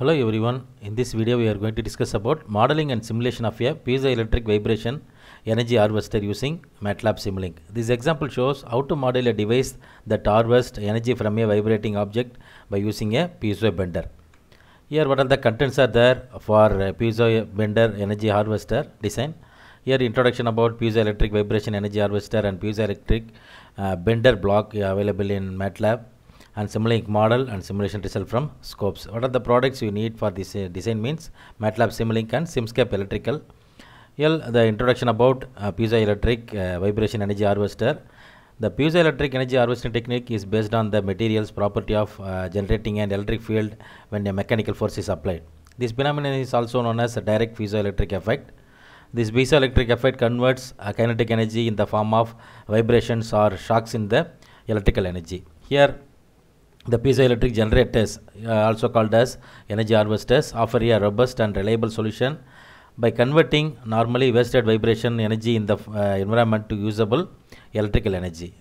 Hello everyone, in this video we are going to discuss about modeling and simulation of a piezoelectric vibration energy harvester using MATLAB Simulink. This example shows how to model a device that harvests energy from a vibrating object by using a piezo bender. Here what are the contents are there for piezo bender energy harvester design. Here introduction about piezoelectric vibration energy harvester and piezoelectric uh, bender block available in MATLAB and simulating model and simulation result from scopes. What are the products you need for this uh, design means MATLAB Simlink and Simscape Electrical. Here the introduction about uh, piezoelectric uh, vibration energy harvester. The piezoelectric energy harvesting technique is based on the material's property of uh, generating an electric field when a mechanical force is applied. This phenomenon is also known as a direct piezoelectric effect. This piezoelectric effect converts kinetic energy in the form of vibrations or shocks in the electrical energy. Here the piezoelectric generators, uh, also called as energy harvesters, offer a robust and reliable solution by converting normally wasted vibration energy in the uh, environment to usable electrical energy.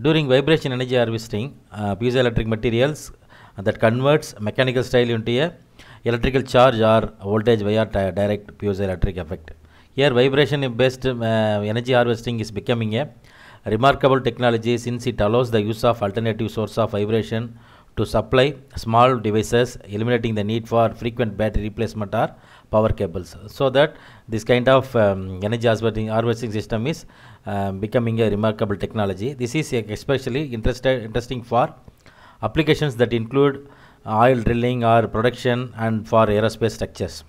During vibration energy harvesting, uh, piezoelectric materials that converts mechanical style into a electrical charge or voltage via direct piezoelectric effect. Here vibration based uh, energy harvesting is becoming a Remarkable technologies since it allows the use of alternative source of vibration to supply small devices, eliminating the need for frequent battery replacement or power cables. So that this kind of um, energy harvesting system is um, becoming a remarkable technology. This is especially interesting for applications that include oil drilling or production and for aerospace structures.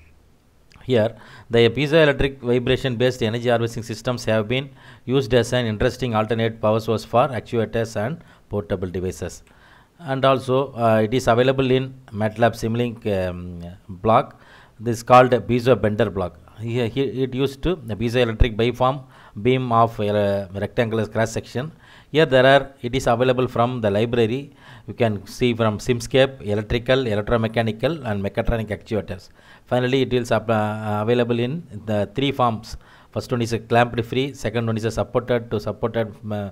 Here, the piezoelectric vibration based energy harvesting systems have been used as an interesting alternate power source for actuators and portable devices. And also, uh, it is available in MATLAB Simlink um, block. This is called a piezo bender block. Here, here it used to the piezoelectric waveform beam of uh, rectangular cross section here there are, it is available from the library. You can see from Simscape, electrical, electromechanical and mechatronic actuators. Finally, it is uh, available in the three forms. First one is a clamped free, second one is a supported to supported uh,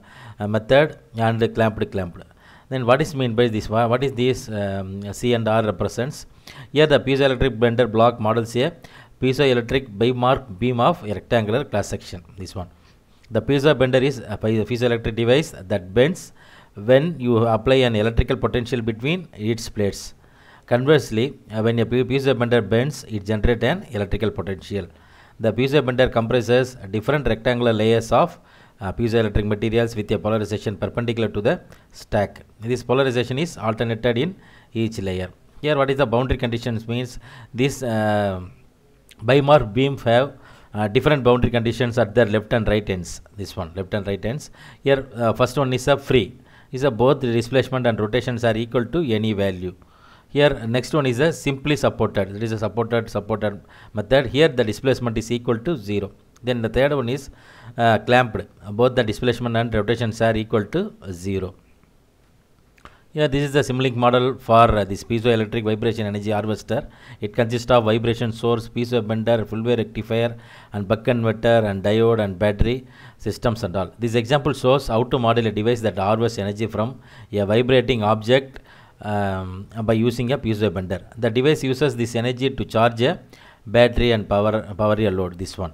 method and the clamped clamped. Then what is meant by this? What is this um, C and R represents? Here the piezoelectric bender block models a piezoelectric bimark beam of rectangular cross section. This one. The piezo bender is a piezoelectric device that bends when you apply an electrical potential between its plates. Conversely, uh, when a piezo bender bends, it generates an electrical potential. The piezo bender compresses different rectangular layers of uh, piezoelectric materials with a polarization perpendicular to the stack. This polarization is alternated in each layer. Here what is the boundary conditions means this uh, bimorph beam have uh, different boundary conditions at their left and right ends this one left and right ends here uh, first one is a free is a both displacement and rotations are equal to any value here next one is a simply supported it is a supported supported method here the displacement is equal to 0 then the third one is uh, clamped both the displacement and rotations are equal to 0 yeah, this is the Simlink model for uh, this piezoelectric vibration energy harvester. It consists of vibration source, piezo bender, full wave rectifier, and buck converter, and diode, and battery systems and all. This example shows how to model a device that harvests energy from a vibrating object um, by using a piezo bender. The device uses this energy to charge a battery and power, power your load, this one.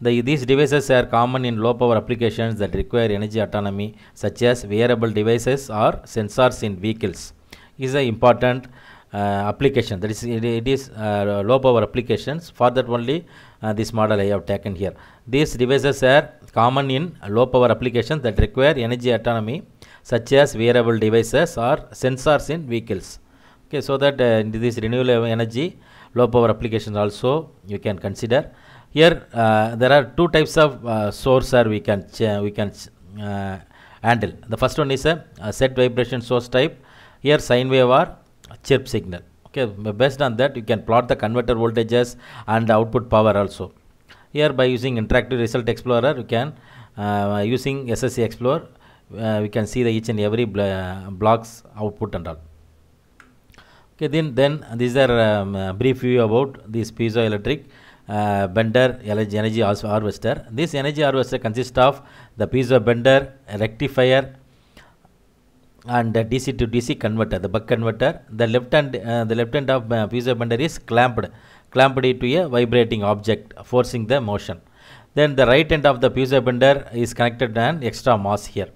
The, these devices are common in low power applications that require energy autonomy such as wearable devices or sensors in vehicles is an important uh, application that is it is uh, low power applications for that only uh, this model I have taken here. These devices are common in low power applications that require energy autonomy such as wearable devices or sensors in vehicles. Okay, so that uh, this renewable energy low power applications also you can consider. Here uh, there are two types of uh, source are we can we can uh, handle. The first one is a, a set vibration source type. Here sine wave or chirp signal. Okay, based on that you can plot the converter voltages and output power also. Here by using interactive result explorer you can uh, using sse Explorer, uh, we can see the each and every bl uh, blocks output and all. Okay, then then these are um, brief view about this piezoelectric uh, bender energy harvester. This energy harvester consists of the piece of bender, rectifier, and the DC to DC converter, the buck converter. The left hand, uh, the left hand of uh, of bender is clamped, clamped to a vibrating object, forcing the motion. Then the right end of the piece of bender is connected an extra mass here.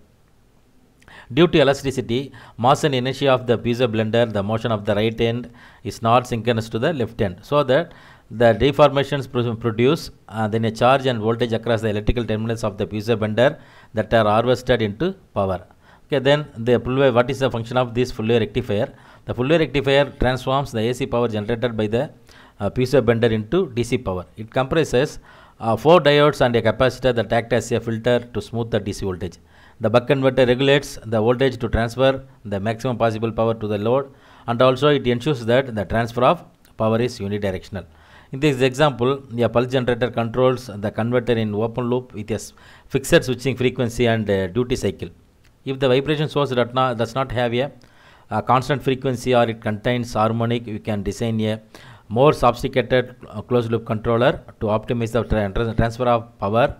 Due to elasticity, mass and inertia of the piece of blender, the motion of the right end is not synchronous to the left end. So that the deformations produce uh, then a charge and voltage across the electrical terminals of the piezo bender that are harvested into power. Okay, then the Fourier, what is the function of this wave rectifier? The wave rectifier transforms the AC power generated by the uh, piezo bender into DC power. It comprises uh, four diodes and a capacitor that act as a filter to smooth the DC voltage. The buck converter regulates the voltage to transfer the maximum possible power to the load and also it ensures that the transfer of power is unidirectional. In this example, the pulse generator controls the converter in open loop with a fixed switching frequency and uh, duty cycle. If the vibration source not, does not have a, a, constant frequency or it contains harmonic, you can design a more sophisticated uh, closed loop controller to optimize the tra transfer of power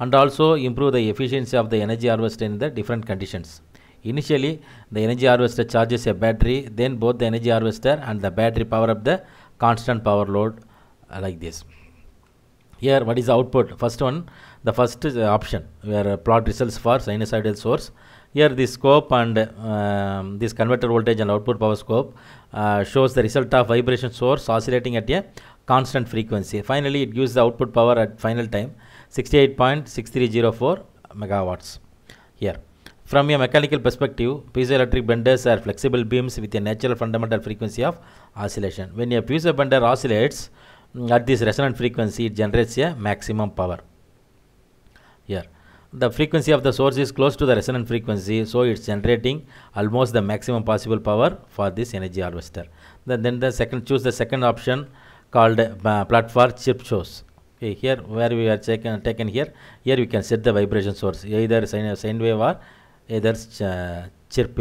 and also improve the efficiency of the energy harvester in the different conditions. Initially, the energy harvester charges a battery, then both the energy harvester and the battery power up the constant power load like this here what is the output first one the first is, uh, option where uh, plot results for sinusoidal source here this scope and um, this converter voltage and output power scope uh, shows the result of vibration source oscillating at a constant frequency finally it gives the output power at final time 68.6304 megawatts here from a mechanical perspective, piezoelectric benders are flexible beams with a natural fundamental frequency of oscillation. When a piezo bender oscillates, at this resonant frequency it generates a maximum power here the frequency of the source is close to the resonant frequency so it's generating almost the maximum possible power for this energy harvester then, then the second choose the second option called uh, platform chip source okay, here where we are taken, taken here here we can set the vibration source either sine, sine wave or either ch uh, chirp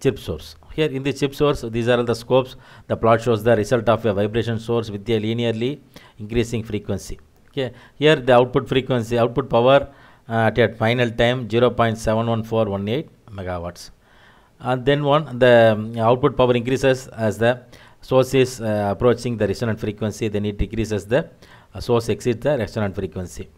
chirp source here in the chip source, these are all the scopes. The plot shows the result of a vibration source with a linearly increasing frequency. Okay. Here the output frequency, output power uh, at final time 0.71418 megawatts. And then one, the um, output power increases as the source is uh, approaching the resonant frequency, then it decreases the uh, source exceeds the resonant frequency.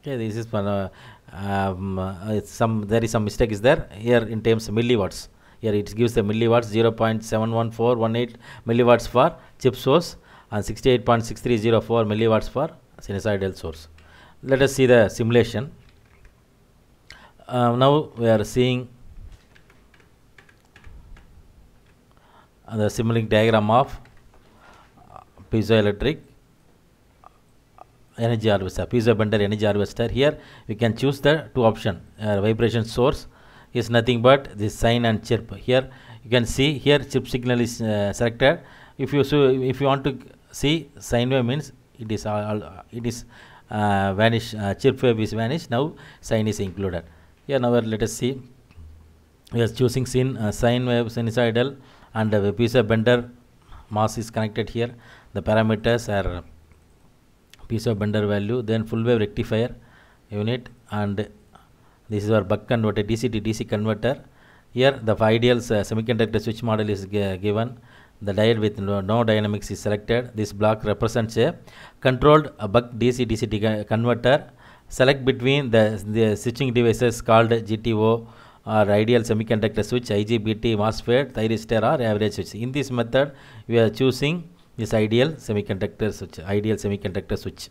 Okay, this is one, uh, um, uh, some, there is some mistake is there here in terms of milliwatts. Here it gives the milliwatts 0.71418 milliwatts for chip source and 68.6304 milliwatts for sinusoidal source. Let us see the simulation. Uh, now we are seeing the simulating diagram of piezoelectric energy harvester, piezo bender energy harvester. Here we can choose the two option, uh, vibration source is nothing but the sine and chirp. Here you can see here chirp signal is uh, selected. If you so if you want to see sine wave means it is all, all it is uh, vanish uh, chirp wave is vanished. Now sine is included. Here now let us see. We are choosing sin uh, sine wave sinusoidal and a piece of bender mass is connected here. The parameters are piece of bender value then full wave rectifier unit and this is our buck converter, DC to DC converter. Here the ideal uh, semiconductor switch model is given. The diode with no, no, dynamics is selected. This block represents a controlled uh, buck DC DC converter. Select between the, the switching devices called GTO or ideal semiconductor switch, IGBT, MOSFET, thyristor or average switch. In this method, we are choosing this ideal semiconductor switch, ideal semiconductor switch.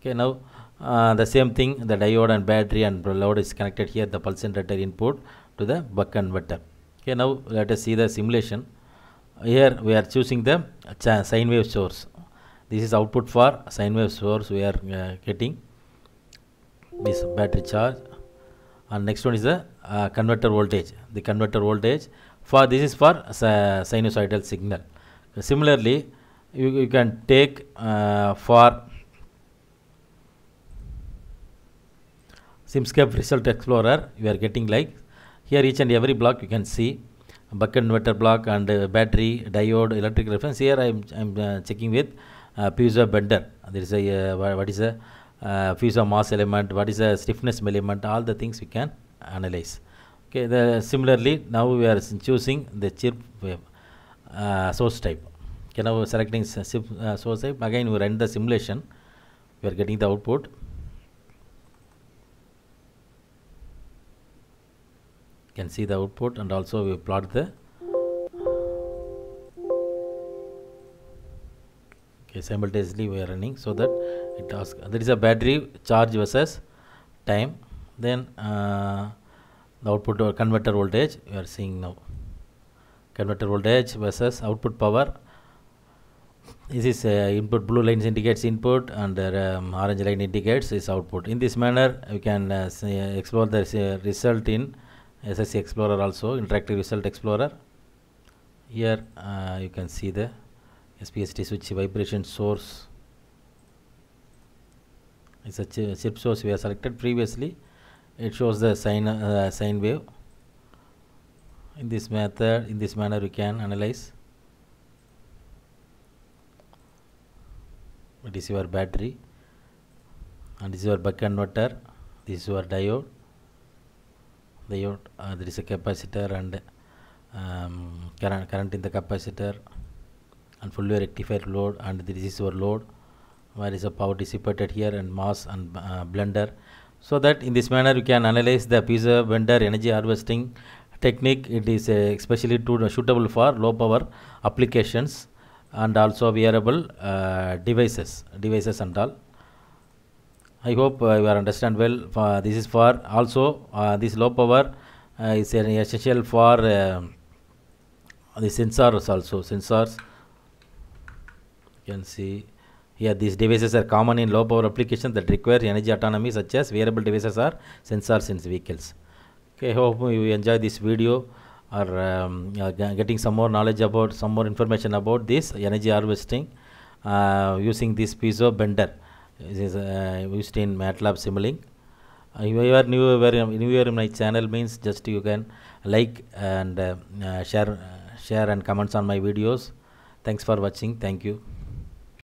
Okay, now uh, the same thing the diode and battery and load is connected here the pulse generator input to the buck converter okay now let us see the simulation here we are choosing the sine wave source this is output for sine wave source we are uh, getting this battery charge and next one is the uh, converter voltage the converter voltage for this is for uh, sinusoidal signal similarly you, you can take uh, for Simscape Result Explorer, you are getting like here each and every block you can see bucket inverter block and uh, battery, diode, electric reference. Here I am uh, checking with uh, piezo bender. There is a uh, what is a uh, piezo mass element, what is a stiffness element, all the things we can analyze. Okay, the similarly now we are choosing the chirp wave uh, uh, source type. Okay, now selecting source type again we run the simulation. We are getting the output. can see the output and also we plot the okay simultaneously we are running so that it asks there is a battery charge versus time then uh, the output or converter voltage we are seeing now converter voltage versus output power this is uh, input blue line indicates input and the uh, um, orange line indicates its output in this manner we can uh, see, explore the uh, result in SSC Explorer also, Interactive Result Explorer. Here uh, you can see the SPST switch vibration source. It's a chip source we have selected previously. It shows the sine, uh, sine wave. In this method, in this manner, we can analyze it is your battery and this is your buck converter this is your diode uh, there is a capacitor and um, current, current in the capacitor and fully rectified load and this is your load where is the power dissipated here and mass and uh, blender so that in this manner you can analyze the piezo blender energy harvesting technique it is uh, especially to, uh, suitable for low power applications and also wearable uh, devices devices and all I hope uh, you are understand well. this is for also uh, this low power uh, is an essential for uh, the sensors also sensors. You can see here these devices are common in low power applications that require energy autonomy such as wearable devices or sensors in vehicles. Okay, hope you enjoy this video or um, uh, getting some more knowledge about some more information about this energy harvesting uh, using this piezo bender. This is uh, used in MATLAB Simulink. Uh, if you are new, very newer in my channel means just you can like and uh, uh share, uh, share and comments on my videos. Thanks for watching. Thank you.